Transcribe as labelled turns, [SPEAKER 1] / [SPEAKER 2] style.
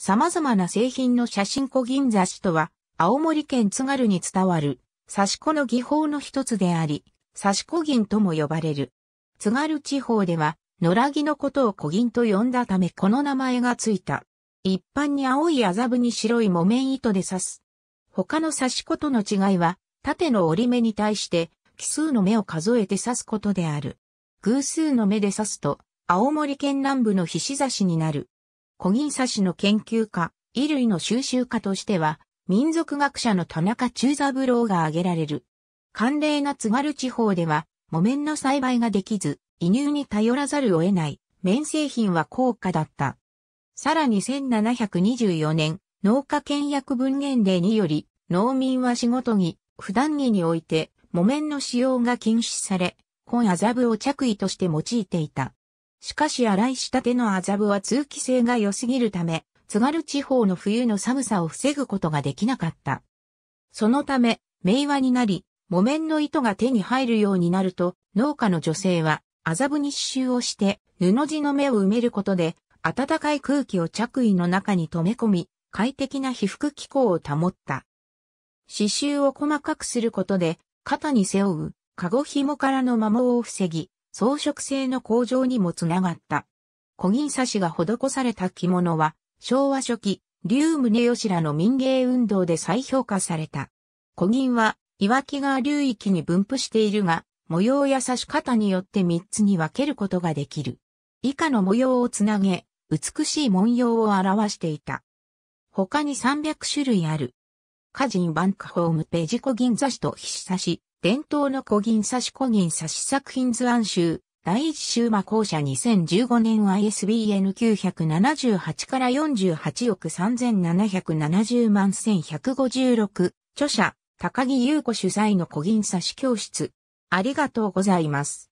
[SPEAKER 1] 様々な製品の写真小銀刺しとは、青森県津軽に伝わる、刺し子の技法の一つであり、刺し子銀とも呼ばれる。津軽地方では、野良木のことを小銀と呼んだためこの名前がついた。一般に青い麻布に白い木綿糸で刺す。他の刺し子との違いは、縦の折り目に対して、奇数の目を数えて刺すことである。偶数の目で刺すと、青森県南部の菱刺しになる。小銀刺しの研究家、衣類の収集家としては、民族学者の田中中三郎が挙げられる。寒冷な津軽地方では、木綿の栽培ができず、輸入に頼らざるを得ない、綿製品は高価だった。さらに1724年、農家倹約文言令により、農民は仕事に、普段着において、木綿の使用が禁止され、紺麻布を着衣として用いていた。しかし荒い仕立ての麻布は通気性が良すぎるため、津軽地方の冬の寒さを防ぐことができなかった。そのため、名和になり、木綿の糸が手に入るようになると、農家の女性は麻布に刺繍をして、布地の目を埋めることで、暖かい空気を着衣の中に留め込み、快適な被覆気候を保った。刺繍を細かくすることで、肩に背負う、かご紐からの摩耗を防ぎ、装飾性の向上にもつながった。小銀刺しが施された着物は、昭和初期、竜宗吉らの民芸運動で再評価された。小銀は、岩木川流域に分布しているが、模様や刺し方によって三つに分けることができる。以下の模様をつなげ、美しい文様を表していた。他に300種類ある。歌人バンクホームページ小銀刺しと筆刺し、伝統の古銀差し古銀差し作品図案集、第一週魔校舎2015年 ISBN 978から48億3770万1156、著者、高木優子主催の古銀差し教室。ありがとうございます。